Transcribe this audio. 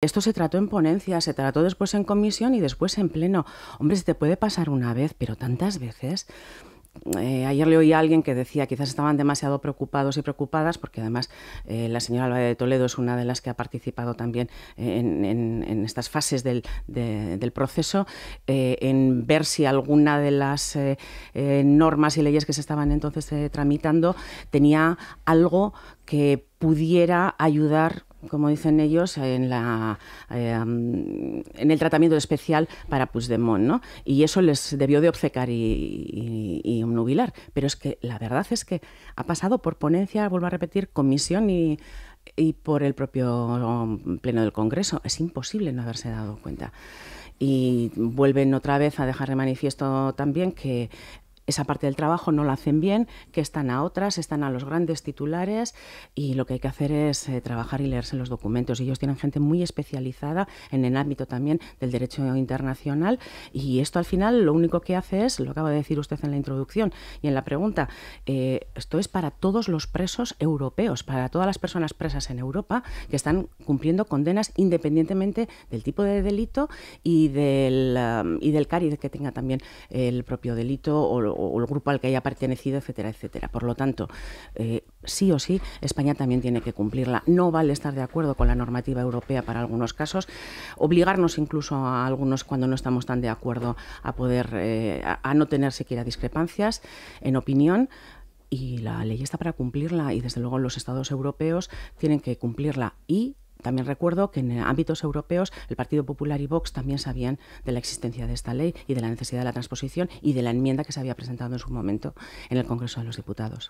Esto se trató en ponencia, se trató después en comisión y después en pleno. Hombre, se te puede pasar una vez, pero tantas veces. Eh, ayer le oí a alguien que decía quizás estaban demasiado preocupados y preocupadas, porque además eh, la señora Alba de Toledo es una de las que ha participado también en, estas fases del, proceso, eh, en ver si alguna de las normas y leyes que se estaban entonces tramitando tenía algo que pudiera ayudar como dicen ellos, en, la, eh, en el tratamiento especial para Puigdemont. ¿no? Y eso les debió de obcecar y, y, Pero es que la verdad es que ha pasado por ponencia, vuelvo a repetir, comisión y, y por el propio um, Pleno del Congreso. Es imposible no haberse dado cuenta y vuelven otra vez a dejar de manifiesto también que esa parte del trabajo no la hacen bien, que están a otras, están a los grandes titulares y lo que hay que hacer es eh, trabajar y leerse los documentos. Ellos tienen gente muy especializada en el ámbito también del derecho internacional y esto al final lo único que hace es, lo acaba de decir usted en la introducción y en la pregunta, eh, esto es para todos los presos europeos, para todas las personas presas en Europa que están cumpliendo condenas independientemente del tipo de delito y del, um, y del que tenga también el propio delito o, o el grupo al que haya pertenecido, etcétera, etcétera. Por lo tanto, eh, sí o sí, España también tiene que cumplirla. No vale estar de acuerdo con la normativa europea para algunos casos, obligarnos incluso a algunos cuando no estamos tan de acuerdo a poder, eh, a no tener siquiera discrepancias en opinión, y la ley está para cumplirla y desde luego los estados europeos tienen que cumplirla y también recuerdo que en ámbitos europeos el Partido Popular y Vox también sabían de la existencia de esta ley y de la necesidad de la transposición y de la enmienda que se había presentado en su momento en el Congreso de los Diputados.